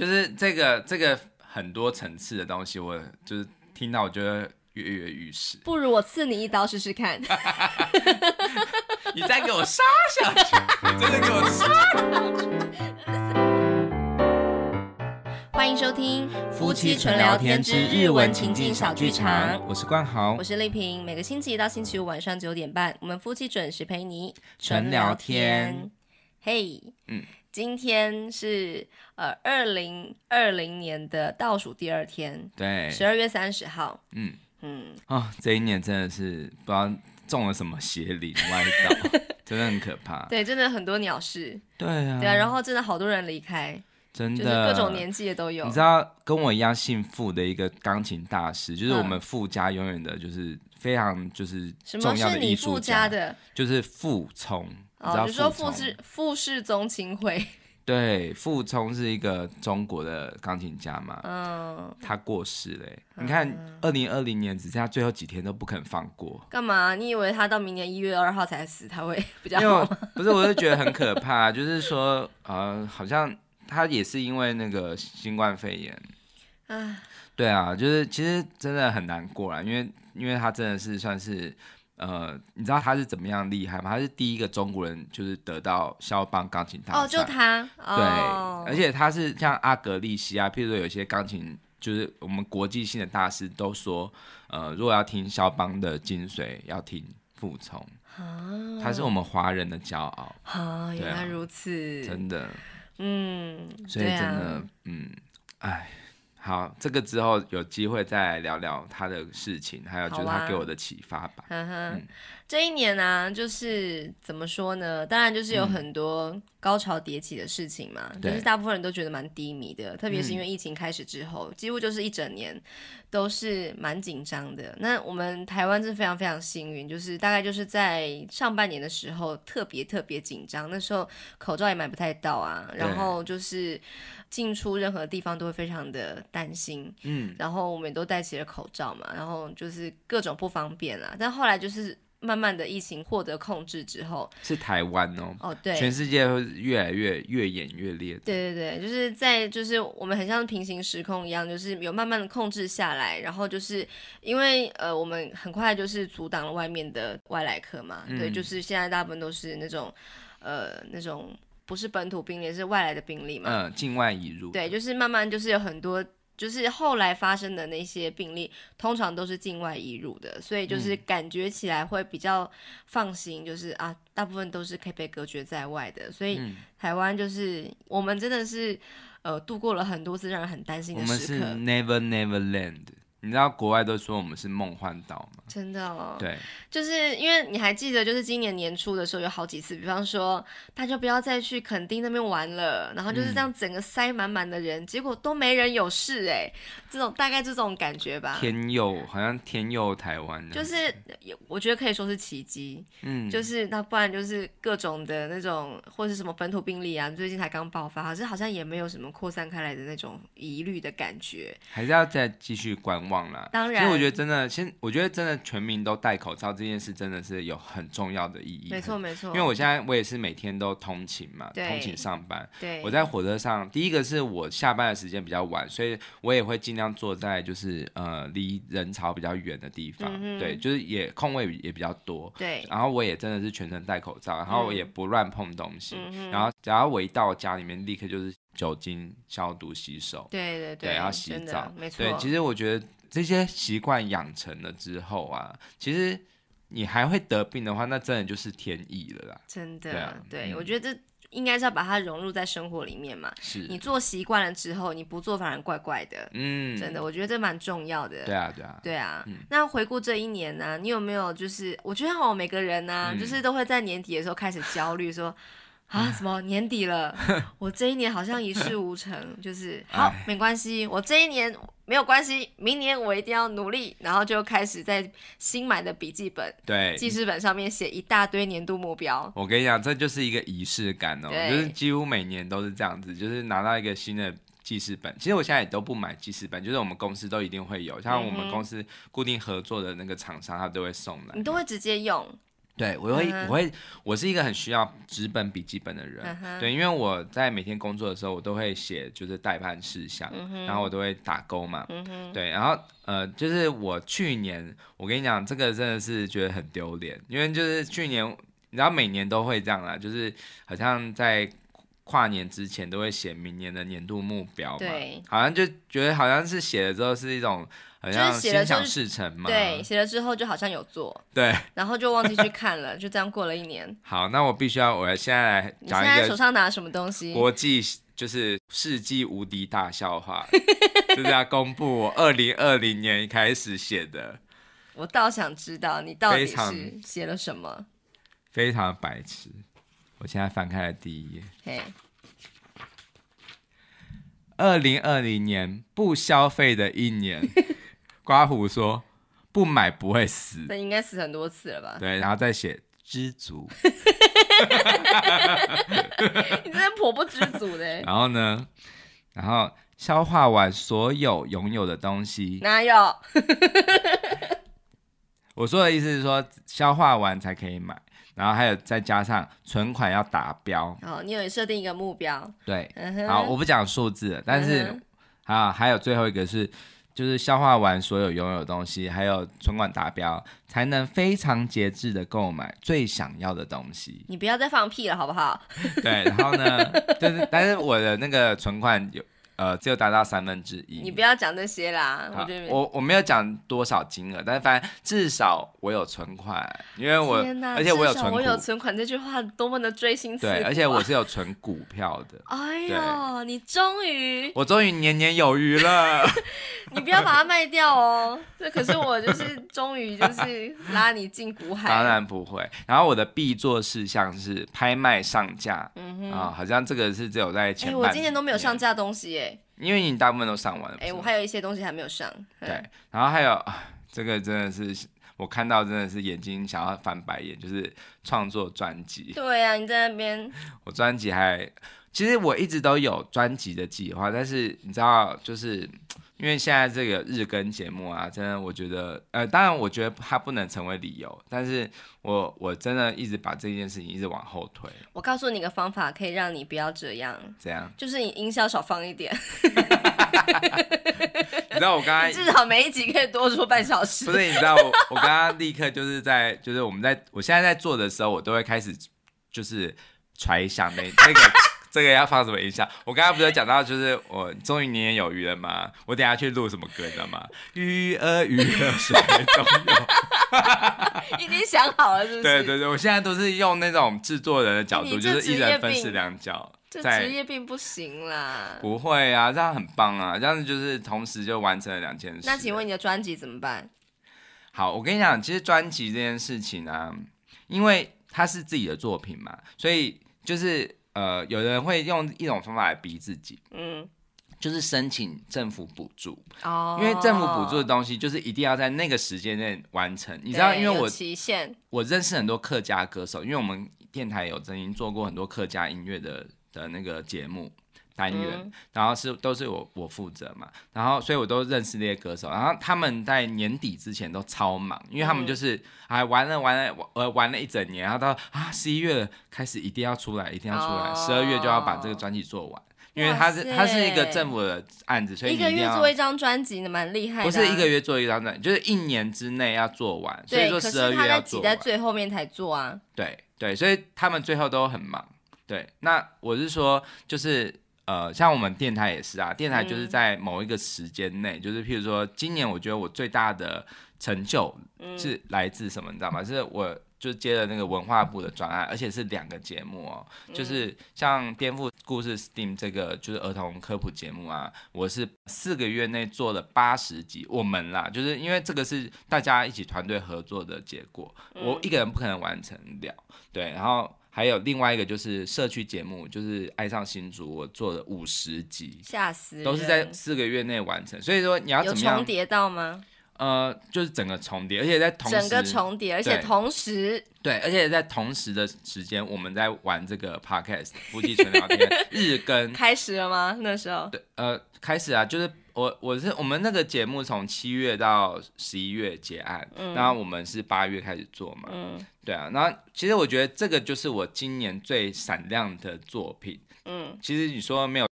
就是这个这个很多层次的东西，我就是听到，我觉得跃跃欲试。不如我刺你一刀试试看。你再给我杀下去！真的给我杀！欢迎收听夫妻纯聊天之日文情境小剧场。我是冠豪，我是丽萍。每个星期一到星期五晚上九点半，我们夫妻准时陪你纯聊天。嘿，嗯。今天是呃二零二零年的倒数第二天，对，十二月三十号。嗯嗯，啊，这一年真的是不知道中了什么邪灵歪道，真的很可怕。对，真的很多鸟事。对啊。对啊，然后真的好多人离开，真的各种年纪的都有。你知道跟我一样姓傅的一个钢琴大师，就是我们傅家永远的就是非常就是重要艺术家的，就是傅聪。哦，如说傅氏傅氏宗亲会，对，傅聪是一个中国的钢琴家嘛，嗯，他过世嘞。你看，二零二零年只剩下最后几天都不肯放过，干嘛？你以为他到明年一月二号才死，他会比较？因为不是，我是觉得很可 怕，就是说，呃，好像他也是因为那个新冠肺炎，啊，对啊，就是其实真的很难过啊，因为因为他真的是算是。呃，你知道他是怎么样厉害吗？他是第一个中国人，就是得到肖邦钢琴大赛哦，就他对，而且他是像阿格利西啊，譬如说有些钢琴，就是我们国际性的大师都说，呃，如果要听肖邦的精髓，要听傅聪啊，他是我们华人的骄傲啊，原来如此，真的，嗯，所以真的，嗯，哎。好，这个之后有机会再聊聊他的事情，还有就是他给我的启发吧。呵、哼，这一年呢，就是怎么说呢？当然就是有很多高潮迭起的事情嘛。对。但是大部分人都觉得蛮低迷的，特别是因为疫情开始之后，几乎就是一整年都是蛮紧张的。那我们台湾是非常非常幸运，就是大概就是在上半年的时候特别特别紧张，那时候口罩也买不太到啊。然后就是进出任何地方都会非常的。担心，嗯，然后我们也都戴起了口罩嘛，然后就是各种不方便啊。但后来就是慢慢的疫情获得控制之后，是台湾哦，哦对，全世界会越来越越演越烈。对对对，就是在就是我们很像平行时空一样，就是有慢慢的控制下来，然后就是因为呃我们很快就是阻挡了外面的外来客嘛，对，就是现在大部分都是那种呃那种不是本土病例，是外来的病例嘛，嗯，境外引入，对，就是慢慢就是有很多。就是后来发生的那些病例，通常都是境外移入的，所以就是感觉起来会比较放心。就是啊，大部分都是可以被隔绝在外的，所以台湾就是我们真的是呃度过了很多次让人很担心的时刻。你知道国外都说我们是梦幻岛吗？真的，对，就是因为你还记得，就是今年年初的时候有好几次，比方说，大家就不要再去垦丁那边玩了，然后就是这样整个塞满满的人，结果都没人有事哎，这种大概这种感觉吧。天佑，好像天佑台湾的，就是我觉得可以说是奇迹，嗯，就是那不然就是各种的那种或是什么本土病例啊，最近才刚爆发，好像好像也没有什么扩散开来的那种疑虑的感觉，还是要再继续观望。忘了，当然。我觉得真的，先我觉得真的，全民都戴口罩这件事真的是有很重要的意义。没错没错。因为我现在我也是每天都通勤嘛，通勤上班。对。我在火车上，第一个是我下班的时间比较晚，所以我也会尽量坐在就是呃离人潮比较远的地方。嗯对，就是也空位也比较多。对。然后我也真的是全程戴口罩，然后我也不乱碰东西。嗯然后只要我一到家里面，立刻就是酒精消毒洗手。对对对。对，然后洗澡。没错。对，其实我觉得。这些习惯养成了之后啊，其实你还会得病的话，那真的就是天意了啦。真的，对，我觉得应该是要把它融入在生活里面嘛。是你做习惯了之后，你不做反而怪怪的。嗯，真的，我觉得这蛮重要的。对啊，对啊，对啊。那回顾这一年呢，你有没有就是，我觉得好像每个人呢，就是都会在年底的时候开始焦虑，说。啊，什么年底了？我这一年好像一事无成，就是好，没关系，我这一年没有关系，明年我一定要努力，然后就开始在新买的笔记本、对记事本上面写一大堆年度目标。我跟你讲，这就是一个仪式感哦，就是几乎每年都是这样子，就是拿到一个新的记事本。其实我现在也都不买记事本，就是我们公司都一定会有，像我们公司固定合作的那个厂商，他都会送来，你都会直接用。对，我会，我会，我是一个很需要纸本笔记本的人。对，因为我在每天工作的时候，我都会写，就是待办事项，然后我都会打勾嘛。嗯对，然后呃，就是我去年，我跟你讲，这个真的是觉得很丢脸，因为就是去年，然后每年都会这样啦，就是好像在跨年之前都会写明年的年度目标嘛。好像就觉得好像是写了之后是一种。就是心想事成嘛。对，写了之后就好像有做，对，然后就忘记去看了，就这样过了一年。好，那我必须要，我现在找一个手上拿什么东西？国际就是世纪无敌大笑话，就是要公布我二零二零年开始写的。我倒想知道你到底是写了什么。非常白痴，我现在翻开了第一页。嘿，二零二零年不消费的一年。刮胡说不买不会死，那应该死很多次了吧？对，然后再写知足，你真的婆不知足的。然后呢？然后消化完所有拥有的东西，哪有？我说的意思是说消化完才可以买，然后还有再加上存款要达标。哦，你有设定一个目标？对，好，我不讲数字，但是啊，还有最后一个是。就是消化完所有拥有东西，还有存款达标，才能非常节制地购买最想要的东西。你不要再放屁了，好不好？对，然后呢，就是但是我的那个存款有。呃，只有达到三分之一。你不要讲那些啦，我觉得我我没有讲多少金额，但反正至少我有存款，因为我而且我有存我有存款，这句话多么的追星词。对，而且我是有存股票的。哎呦，你终于，我终于年年有余了。你不要把它卖掉哦。这可是我就是终于就是拉你进股海。当然不会。然后我的必做事项是拍卖上架。啊，好像这个是只有在前半。我今年都没有上架东西耶。因为你大部分都上完了。哎，我还有一些东西还没有上。对，然后还有这个真的是我看到真的是眼睛想要翻白眼，就是创作专辑。对呀，你在那边？我专辑还，其实我一直都有专辑的计划，但是你知道，就是。因为现在这个日更节目啊，真的，我觉得，呃，当然，我觉得它不能成为理由，但是，我我真的一直把这件事情一直往后推。我告诉你个方法，可以让你不要这样。怎样？就是你音效少放一点。你知道我刚才至少每一集可以多说半小时。不是，你知道我我刚刚立刻就是在就是我们在我现在在做的时候，我都会开始就是揣想那那个。这个要放什么音效？我刚刚不是讲到，就是我终于年年有余了嘛？我等下去录什么歌，你知道吗？鱼儿鱼儿十分钟，已经想好了，是不是？对对对，我现在都是用那种制作人的角度，就是一人分饰两角。这职业病不行啦。不会啊，这样很棒啊！这样子就是同时就完成了两件事。那请问你的专辑怎么办？好，我跟你讲，其实专辑这件事情呢，因为他是自己的作品嘛，所以就是。呃，有人会用一种方法来逼自己，嗯，就是申请政府补助，哦，因为政府补助的东西就是一定要在那个时间内完成。你知道，因为我期限，我认识很多客家歌手，因为我们电台有曾经做过很多客家音乐的的那个节目。单元，然后是都是我我负责嘛，然后所以我都认识那些歌手，然后他们在年底之前都超忙，因为他们就是哎玩了玩了玩玩了一整年，然后到啊十一月开始一定要出来，一定要出来，十二月就要把这个专辑做完，因为它是它是一个政府的案子，所以一个月做一张专辑，的蛮厉害。不是一个月做一张专辑，就是一年之内要做完，所以说十二月要做。挤在最后面才做啊。对对，所以他们最后都很忙。对，那我是说就是。呃，像我们电台也是啊，电台就是在某一个时间内，就是譬如说，今年我觉得我最大的成就是来自什么，你知道吗？是我就接了那个文化部的专案，而且是两个节目哦，就是像《颠覆故事》Steam 这个，就是儿童科普节目啊，我是四个月内做了八十集，我们啦，就是因为这个是大家一起团队合作的结果，我一个人不可能完成掉，对，然后。还有另外一个就是社区节目，就是爱上新主，我做了五十集，都是在四个月内完成。所以说你要怎么样叠到吗？呃，就是整个重叠，而且在同整个重叠，而且同时对，而且在同时的时间，我们在玩这个 podcast 夫妻纯聊天 日更开始了吗？那时候对呃开始啊，就是我我是我们那个节目从七月到十一月结案，那我们是八月开始做嘛？嗯。对啊，那其实我觉得这个就是我今年最闪亮的作品。嗯，其实你说没有。